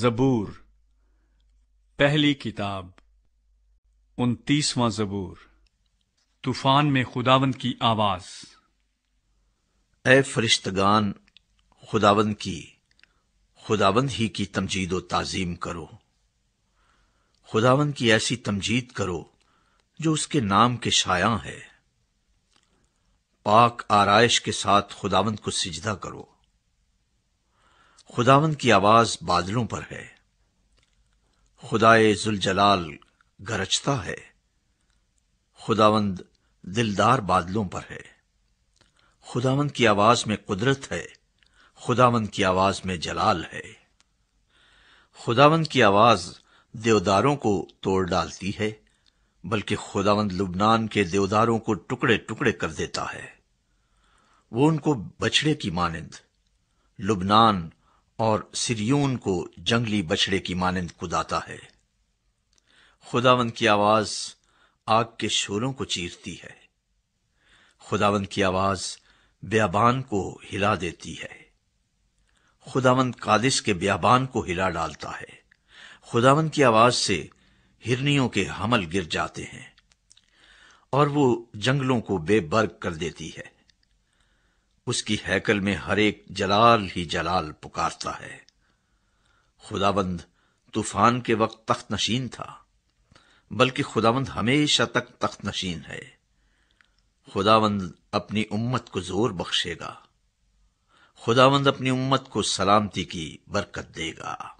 जबूर पहली किताब उनतीसवां जबूर तूफान में खुदावन की आवाज ए फरिश्तगान खुदावंद की खुदावंद ही की तमजीद व ताजीम करो खुदावंद की ऐसी तमजीद करो जो उसके नाम के शाया है पाक आरائش के साथ खुदावन को सिजदा करो खुदावन की आवाज बादलों पर है खुदाए जुलजलाल गरजता है खुदावंद दिलदार बादलों पर है खुदावन की आवाज में कुदरत है खुदावन की आवाज में जलाल है खुदावन की आवाज देवदारों को तोड़ डालती है बल्कि खुदावंद लुबनान के देवदारों को टुकड़े टुकड़े कर देता है वो उनको बछड़े की मानंद लुबनान और सिरियोन को जंगली बछड़े की मानंद कुदाता है खुदावन की आवाज आग के शोरों को चीरती है खुदावन की आवाज ब्याबान को हिला देती है खुदावन कादिश के ब्याबान को हिला डालता है खुदावन की आवाज से हिरनियों के हमल गिर जाते हैं और वो जंगलों को बेबर्ग कर देती है उसकी हैकल में हर एक जलाल ही जलाल पुकारता है खुदाबंद तूफान के वक्त तख्त नशीन था बल्कि खुदावंद हमेशा तक तख्त नशीन है खुदावंद अपनी उम्मत को जोर बख्शेगा खुदावंद अपनी उम्मत को सलामती की बरकत देगा